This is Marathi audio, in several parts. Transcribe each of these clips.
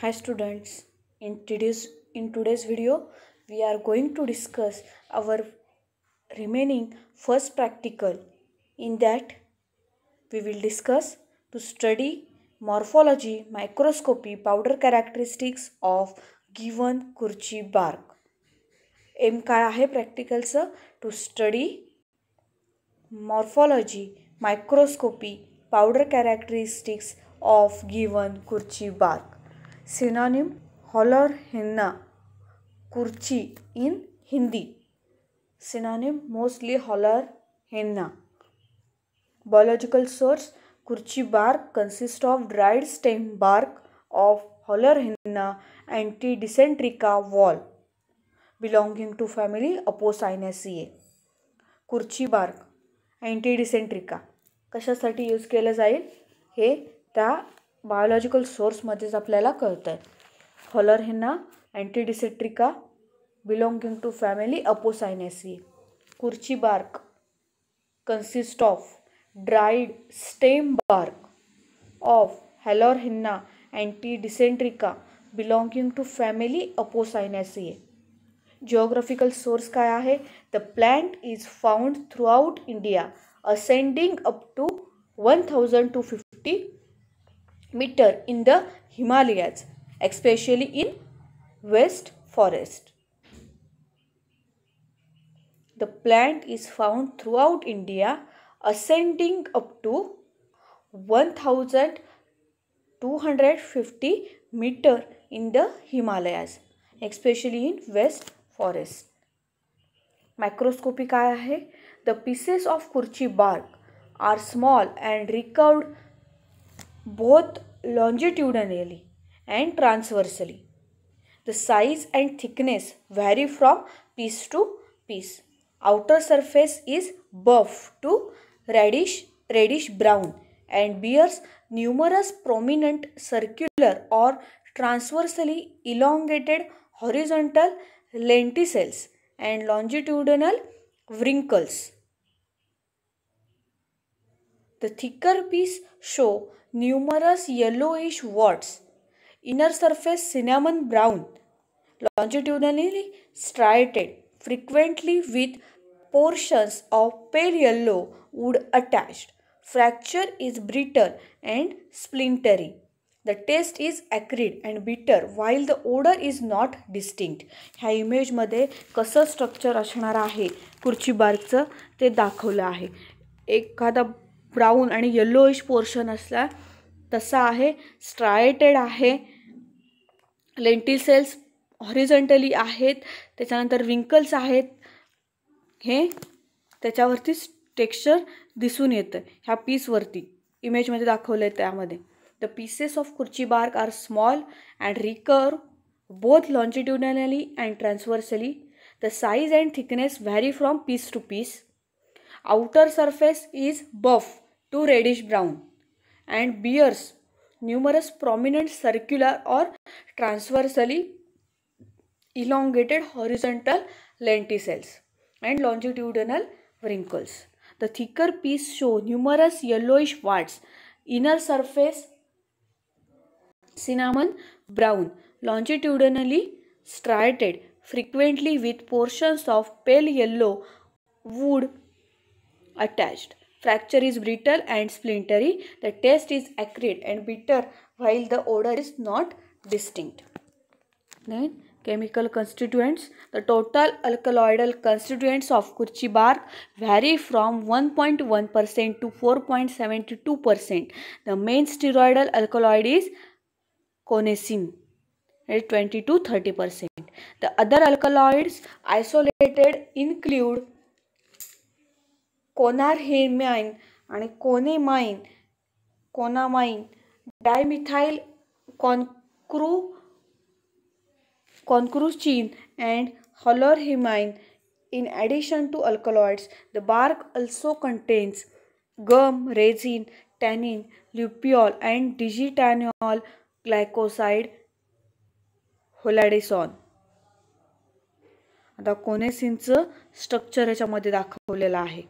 hi students in today's in today's video we are going to discuss our remaining first practical in that we will discuss to study morphology microscopy powder characteristics of given kurchi bark एम काय आहे sir to study morphology, microscopy, powder characteristics of given कुर्ची bark. Synonym Holarrhena kurchi in Hindi synonym mostly Holarrhena biological source kurchi bark consist of dried stem bark of Holarrhena antidysenterica wall belonging to family Apocynaceae kurchi bark antidysenterica कशासाठी यूज केलं जाईल हे त्या बायोलॉजिकल सोर्समध्येच आपल्याला कळतं आहे Holarrhena antidysenterica belonging to family Apocynaceae kurchi bark consist of dried stem bark of Holarrhena antidysenterica belonging to family Apocynaceae geographical source काय आहे the plant is found throughout India ascending up to one thousand two fifty meter in the Himalayas, especially in West Forest. The plant is found throughout India ascending up to 1250 meter in the Himalayas, especially in West Forest. microscopy ka hai the pieces of kurchi bark are small and recurved both longitudinally and transversally. The size and thickness vary from piece to piece. Outer surface is buff to reddish, reddish brown and bears numerous prominent circular or transversely elongated horizontal lenticels and longitudinal wrinkles. The thicker piece show numerous yellowish warts inner surface cinnamon brown longitudinally striated frequently with portions of pale yellow wood attached fracture is brittle and splintery the taste is acrid and bitter while the odour is not distinct ह्या इमेजमध्ये कसं स्ट्रक्चर असणार आहे खुर्ची बारचं ते दाखवलं आहे एखादा ब्राऊन आणि येल्लोइश पोर्शन असला तसा आहे स्ट्रायटेड आहे लेंटी सेल्स हॉरिझॉन्टली आहेत त्याच्यानंतर विंकल्स आहेत हे त्याच्यावरतीच टेक्स्चर दिसून येतं ह्या पीसवरती इमेजमध्ये दाखवलं आहे त्यामध्ये the pieces of kurchi bark are small and recurved both longitudinally and transversely the size and thickness vary from piece to piece Outer surface is buff to reddish brown and bears numerous prominent circular or transversely elongated horizontal lenticels and longitudinal wrinkles. The thicker pieces show numerous yellowish warts. Inner surface cinnamon brown, longitudinally striated, frequently with portions of pale yellow wood attached. Fracture is brittle and splintery. The taste is acrid and bitter while the odor is not distinct. Then chemical constituents. The total alkaloidal constituents of kurchi bark vary from 1.1% to 4.72%. The main steroidal alkaloid is conesin at 20 to 30%. The other alkaloids isolated include conarrhimine आणि कोनेमाइन कोनामाईन डायमिथाईल कॉनक्रू कॉनक्रुचिन अँड हिमाईन in addition to alkaloids the bark also contains gum resin tannin lupiol and digitenol glycoside holadysone आता कोनेसिनचं स्ट्रक्चर याच्यामध्ये दाखवलेलं आहे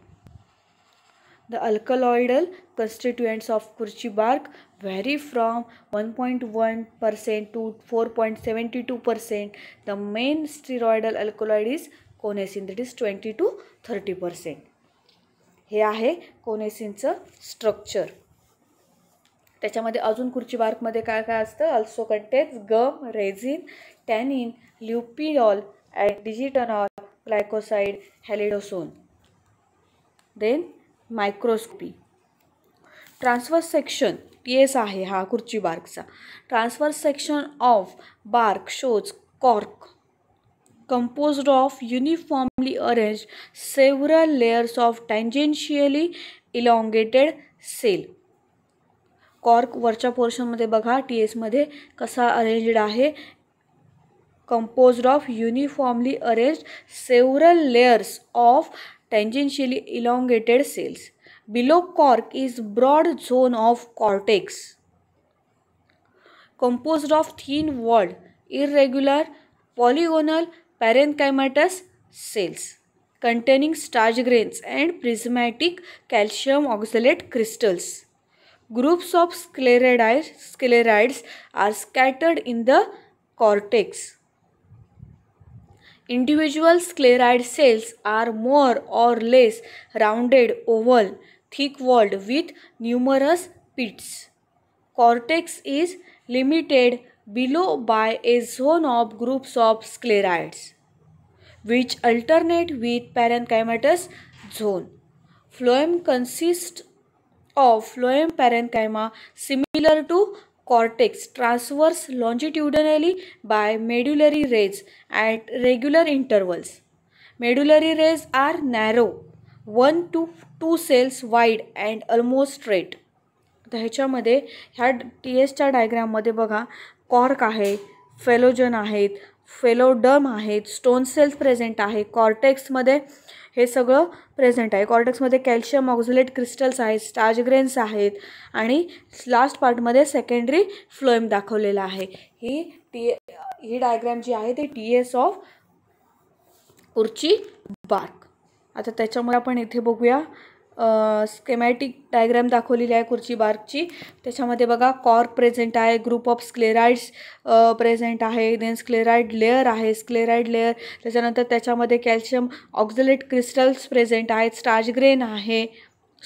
the alkaloidal constituents of kurchi bark vary from one point one percent to four point seventy two percent the main steroidal alkaloid is conessine that is twenty to thirty percent हे आहे कोनेसिनचं स्ट्रक्चर त्याच्यामध्ये अजून कुर्ची बार्कमध्ये काय काय असतं also contains gum resin tannin lupeol and digitenol glycoside holadysone then microscopy transfer section S आहे हा खुर्ची बार्कचा transfer section of bark shows cork composed of uniformly arrange several layers of tangentially elongated cell cork वरच्या पोर्शनमध्ये बघा टी एसमध्ये कसा अरेंज्ड आहे composed of uniformly arrange several layers of tangentially elongated cells. Below cork is broad zone of cortex composed of thin walled, irregular, polygonal parenchymatous cells containing starch grains and prismatic calcium oxalate crystals. Groups of sclerides, sclerides are scattered in the cortex. Individual scleride cells are more or less rounded, oval, thick-walled with numerous pits. Cortex is limited below by a zone of groups of sclerides which alternate with parenchymatous zone. Phloem consists of phloem parenchyma similar to cortex transverse longitudinally by medullary rays at regular intervals medullary rays are narrow one to two cells wide and almost straight तर ह्याच्यामध्ये ह्या टी एसच्या डायग्राममध्ये बघा कॉर्क आहे फेलोजन आहेत फेलोडम आहेत स्टोन सेल्स प्रेझेंट आहे कॉर्टेक्समध्ये हे सगळं प्रेझेंट आहे कॉर्टेक्समध्ये कॅल्शियम ऑक्झुलेट क्रिस्टल्स आहेत स्टार्ज ग्रेन्स आहेत आणि लास्ट पार्टमध्ये सेकंडरी फ्लोएम दाखवलेला आहे ही टी ही डायग्रॅम जी आहे ती टी एस ऑफ उर्ची बार्क आता त्याच्यामुळे आपण इथे बघूया स्केमॅटिक डायग्रॅम दाखवलेली आहे खुर्ची बार्कची त्याच्यामध्ये बघा कॉर्क प्रेझेंट आहे ग्रुप ऑफ स्क्लेराइड्स प्रेझेंट आहे देन स्क्लेराईड लेअर आहे स्क्लेराइड लेअर त्याच्यानंतर त्याच्यामध्ये कॅल्शियम ऑक्झलेट क्रिस्टल्स प्रेझेंट आहेत ग्रेन आहे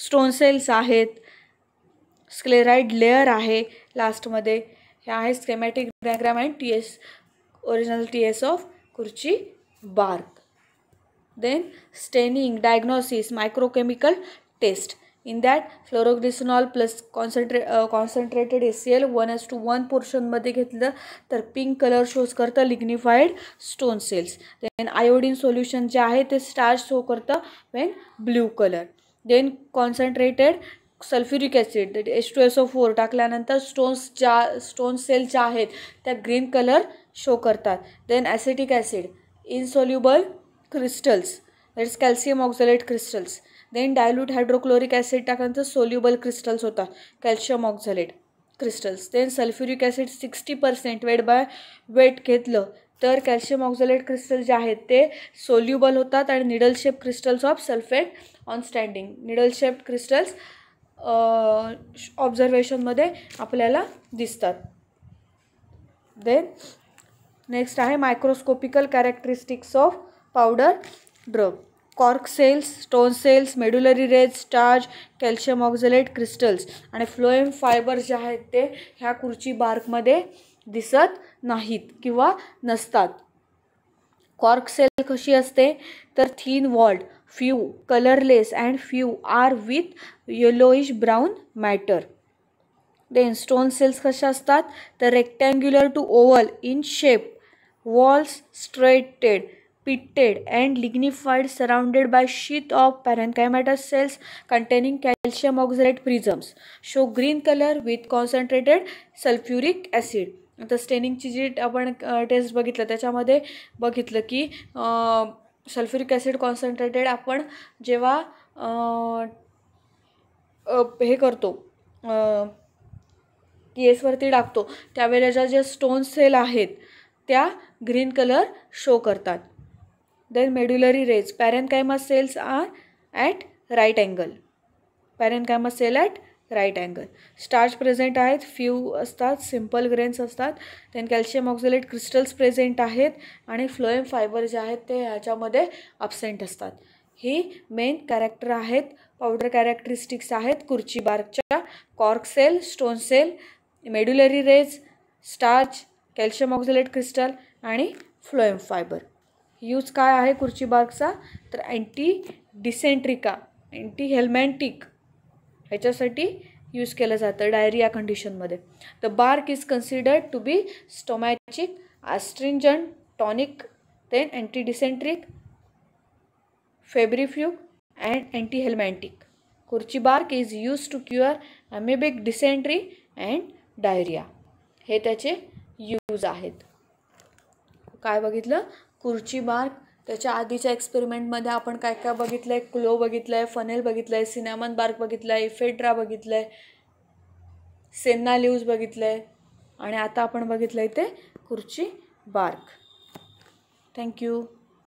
स्टोन सेल्स आहेत स्क्लेराईड लेअर आहे लास्टमध्ये हे आहे schematic diagram and T S original T S of खुर्ची bark then staining diagnosis microchemical test. In that, fluoroglycinol plus concentrated uh, concentrated ACL 1 as to 1 पोर्शनमध्ये घेतलं तर पिंक कलर शोज करतं lignified stone cells then iodine solution जे आहे ते स्टार्च शो करतं when blue colour then concentrated sulphuric acid H two S O four टाकल्यानंतर स्टोन्स ज्या स्टोन सेल ज्या आहेत त्या ग्रीन कलर शो करतात then acetic acid insoluble crystals that's calcium oxalate crystals then dilute hydrochloric acid टाकल्यानंतर सोल्युबल क्रिस्टल्स होता calcium oxalate crystals then sulphuric acid sixty percent weight by weight घेतलं तर कॅल्शियम ऑक्झलेट क्रिस्टल जे आहेत ते सोल्युबल होतात आणि needle shape crystals of sulphate on standing needle shape crystals ऑब्झर्वेशनमध्ये आपल्याला दिसतात देन नेक्स्ट आहे microscopical characteristics of powder drug cork cells stone cells medullary rays starch calcium oxalate crystals आणि फ्लोएम फायबर्स जे आहेत ते ह्या कुर्ची बार्कमध्ये दिसत नाहीत किंवा नसतात कॉर्क सेल कशी असते तर thin walled few colourless and few are with yellowish brown matter then stone cells कशा असतात तर rectangular to oval in shape walls striated pitted and lignified surrounded by sheath of parenchymatous cells containing calcium oxide prisms show green colour with concentrated sulphuric acid तर स्टेनिंगची जी आपण टेस्ट बघितलं त्याच्यामध्ये बघितलं की सल्फ्युरिक ॲसिड कॉन्सन्ट्रेटेड आपण जेव्हा हे करतो केसवरती टाकतो त्यावेळेला ज्या स्टोन सेल आहेत त्या ग्रीन कलर शो करतात then medullary rays parenchyma cells are at right angle parenchyma cell at right angle starch present आहेत फ्यू असतात सिम्पल ग्रेन्स असतात then calcium oxalate crystals present आहेत आणि फ्लोएम फायबर जे आहेत ते ह्याच्यामध्ये अबसेंट असतात ही मेन कॅरेक्टर आहेत पावडर कॅरेक्टरिस्टिक्स आहेत कुर्ची बार्कच्या cork cell stone cell medullary rays starch calcium oxalate crystal आणि फ्लोएम फायबर यूज काय आहे कुर्ची बार्कचा तर अँटी डिसेंट्रिका अँटी हेल्मॅन्टिक ह्याच्यासाठी यूज केलं जातं डायरिया कंडिशनमध्ये the bark is considered to be stomachic astringent tonic then antidysenteric febrifuge and anthelmintic kurchi bark is use to cure amoebic dysentery and diarrhoea हे त्याचे यूज आहेत काय बघितलं कुर्ची मार्क त्याच्या आधीच्या एक्सपेरिमेंटमध्ये आपण काय काय बघितलं आहे क्लो बघितलं आहे फनेल बघितलं आहे सिनेमन बार्क बघितलं आहे इफेड्रा बघितलं आहे सेन्ना लिव्ज बघितलं आहे आणि आता आपण बघितलं आहे ते कुर्ची बार्क थँक्यू